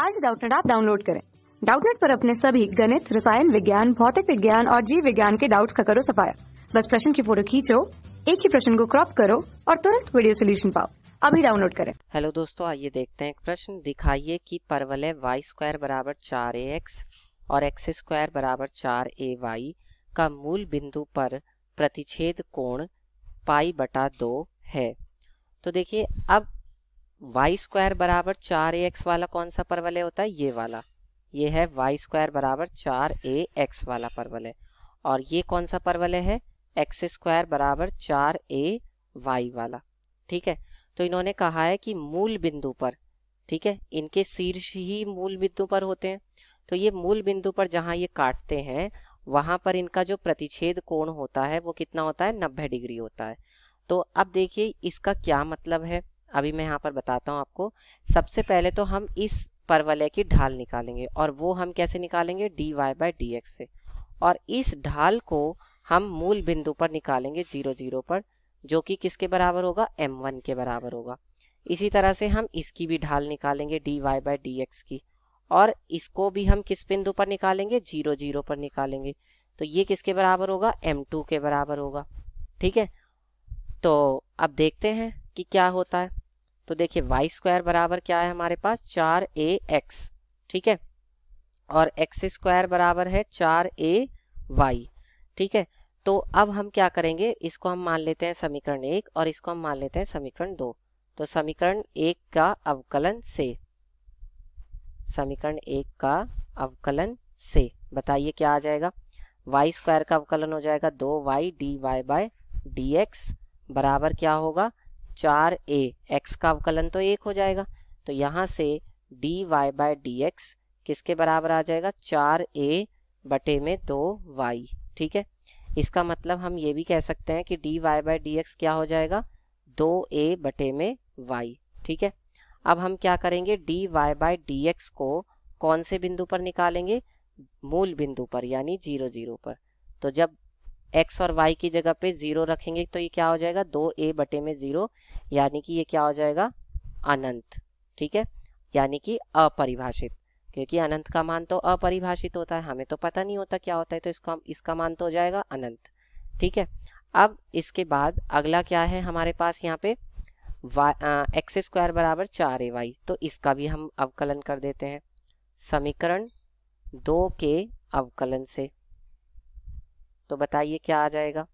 आज डाउटनेट आप डाउनलोड करें डाउटनेट पर अपने सभी गणित रसायन विज्ञान भौतिक विज्ञान और जीव विज्ञान के डाउट्स का करो सफाया बस प्रश्न की फोटो खींचो एक ही प्रश्न को क्रॉप करो और तुरंत वीडियो सोल्यूशन पाओ अभी डाउनलोड करें हेलो दोस्तों आइए देखते हैं प्रश्न दिखाइए कि परवलय वाई स्क्वायर बराबर चार ए एक्स और एक्स स्क्वायर बराबर चार ए वाई का मूल बिंदु पर प्रतिच्छेद कोण पाई बटा दो है तो देखिए अब वाई स्क्वायर बराबर चार ए एक्स वाला कौन सा परवलय होता है ये वाला ये है वाई स्क्वायर बराबर चार ए एक्स वाला परवलय और ये कौन सा परवलय है एक्स स्क्वायर बराबर चार ए वाई वाला ठीक है तो इन्होंने कहा है कि मूल बिंदु पर ठीक है इनके शीर्ष ही मूल बिंदु पर होते हैं तो ये मूल बिंदु पर जहाँ ये काटते हैं वहाँ पर इनका जो प्रतिच्छेद कोण होता है वो कितना होता है नब्बे डिग्री होता है तो अब देखिए इसका क्या मतलब है अभी मैं यहाँ पर बताता हूँ आपको सबसे पहले तो हम इस परवलय की ढाल निकालेंगे और वो हम कैसे निकालेंगे d y by d x से और इस ढाल को हम मूल बिंदु पर निकालेंगे जीरो जीरो पर जो कि किसके बराबर होगा एम वन के बराबर होगा इसी तरह से हम इसकी भी ढाल निकालेंगे d y by d x की और इसको भी हम किस बिंदु पर निकालेंगे जीरो जीरो पर निकालेंगे तो ये किसके बराबर होगा एम टू के बराबर होगा ठीक है तो अब देखते हैं कि क्या होता है तो देखिए वाई स्क्वायर बराबर क्या है हमारे पास चार ए एक्स ठीक है और एक्स स्क्वायर बराबर है चार ए वाई ठीक है तो अब हम क्या करेंगे इसको हम मान लेते हैं समीकरण एक और इसको हम मान लेते हैं समीकरण दो तो समीकरण एक का अवकलन से समीकरण एक का अवकलन से बताइए क्या आ जाएगा वाई स्क्वायर का अवकलन हो जाएगा दो y d y by d x बराबर क्या होगा चार ए एक्स का अवकलन तो एक हो जाएगा तो यहाँ से d y by d x किसके बराबर आ जाएगा चार ए बटे में दो वाई ठीक है इसका मतलब हम ये भी कह सकते हैं कि d y by d x क्या हो जाएगा दो ए बटे में वाई ठीक है अब हम क्या करेंगे d y by d x को कौन से बिंदु पर निकालेंगे मूल बिंदु पर यानी जीरो जीरो पर तो जब एक्स और वाई की जगह पे जीरो रखेंगे तो ये क्या हो जाएगा दो ए बटे में जीरो यानी कि ये क्या हो जाएगा अनंत ठीक है यानी कि अपरिभाषित क्योंकि अनंत का मान तो अपरिभाषित होता है हमें तो पता नहीं होता क्या होता है तो इसका इसका मान तो हो जाएगा अनंत ठीक है अब इसके बाद अगला क्या है हमारे पास यहाँ पे एक्स स्क्वायर बराबर चार ए वाई तो इसका भी हम अवकलन कर देते हैं समीकरण दो के अवकलन से तो बताइए क्या आ जाएगा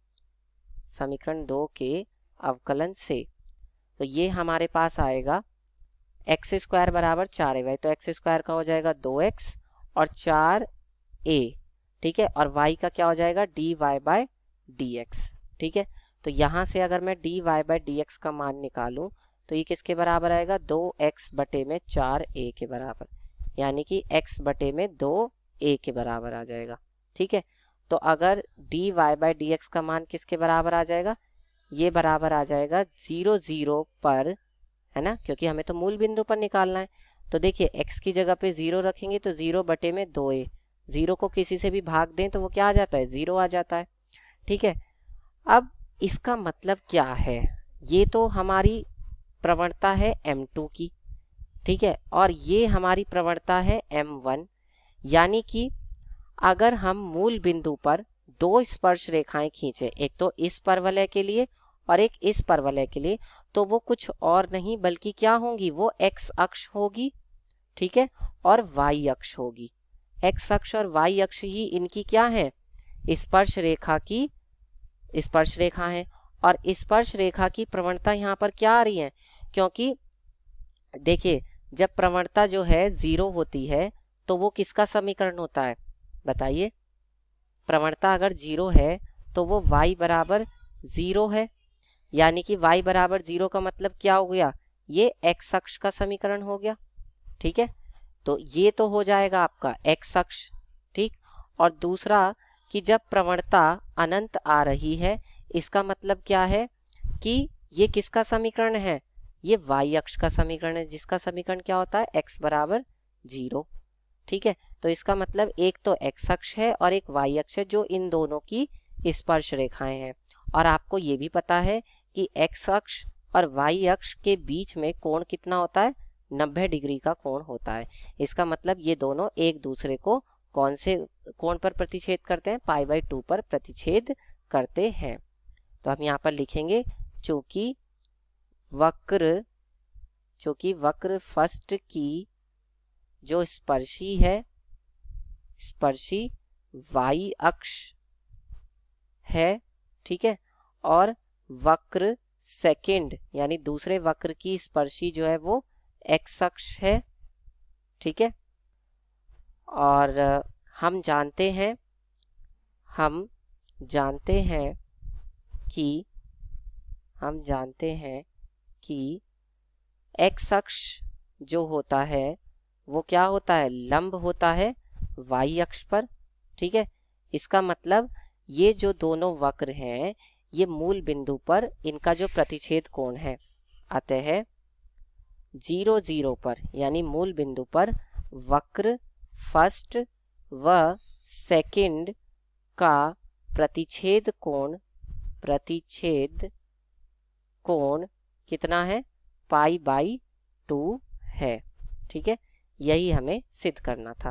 समीकरण दो के अवकलन से तो ये हमारे पास आएगा एक्स स्क्वायर बराबर चार ए वाई तो एक्स स्क्वायर का हो जाएगा दो एक्स और चार ए ठीक है और वाई का क्या हो जाएगा d y by d x ठीक है तो यहां से अगर मैं d y by d x का मान निकालू तो ये किसके बराबर आएगा दो एक्स बटे में चार ए के बराबर यानी कि एक्स बटे में दो ए के बराबर आ जाएगा ठीक है तो अगर d y by d x का मान किसके बराबर आ जाएगा ये बराबर आ जाएगा जीरो जीरो पर है ना क्योंकि हमें तो मूल बिंदु पर निकालना है तो देखिए एक्स की जगह पे जीरो रखेंगे तो जीरो बटे में दो ए जीरो को किसी से भी भाग दें तो वो क्या आ जाता है जीरो आ जाता है ठीक है अब इसका मतलब क्या है ये तो हमारी प्रवणता है एम की ठीक है और ये हमारी प्रवणता है एम यानी कि अगर हम मूल बिंदु पर दो स्पर्श रेखाएं खींचे एक तो इस परवलय के लिए और एक इस परवलय के लिए तो वो कुछ और नहीं बल्कि क्या होंगी वो एक्स अक्ष होगी ठीक है और वाई अक्ष होगी एक्स अक्ष और वाई अक्ष ही इनकी क्या है स्पर्श रेखा की स्पर्श रेखा है और स्पर्श रेखा की प्रवणता यहाँ पर क्या आ रही है क्योंकि देखिए जब प्रवणता जो है जीरो होती है तो वो किसका समीकरण होता है बताइए प्रवणता अगर जीरो है तो वो y बराबर जीरो है यानी कि y बराबर जीरो का मतलब क्या हो गया ये x अक्ष का समीकरण हो गया ठीक है तो ये तो हो जाएगा आपका x अक्ष ठीक और दूसरा कि जब प्रवणता अनंत आ रही है इसका मतलब क्या है कि ये किसका समीकरण है ये y अक्ष का समीकरण है जिसका समीकरण क्या होता है x बराबर जीरो ठीक है तो इसका मतलब एक तो एक्स अक्ष है और एक वाई अक्ष है जो इन दोनों की स्पर्श रेखाएं हैं और आपको ये भी पता है कि एक्स अक्ष और वाई अक्ष के बीच में कोण कितना होता है 90 डिग्री का कोण होता है इसका मतलब ये दोनों एक दूसरे को कौन से कोण पर प्रतिच्छेद करते हैं पाई बाई टू पर प्रतिच्छेद करते हैं तो हम यहाँ पर लिखेंगे चूंकि वक्र चूंकि वक्र फर्स्ट की जो स्पर्शी है स्पर्शी वाई अक्ष है ठीक है और वक्र सेकंड यानी दूसरे वक्र की स्पर्शी जो है वो एक्स अक्ष है ठीक है और हम जानते हैं हम जानते हैं कि हम जानते हैं कि एक्स अक्ष जो होता है वो क्या होता है लंब होता है वाई अक्ष पर ठीक है इसका मतलब ये जो दोनों वक्र हैं ये मूल बिंदु पर इनका जो प्रतिच्छेद कोण है अतः जीरो जीरो पर यानी मूल बिंदु पर वक्र फर्स्ट व सेकंड का प्रतिच्छेद कोण प्रतिच्छेद कोण कितना है पाई बाई टू है ठीक है यही हमें सिद्ध करना था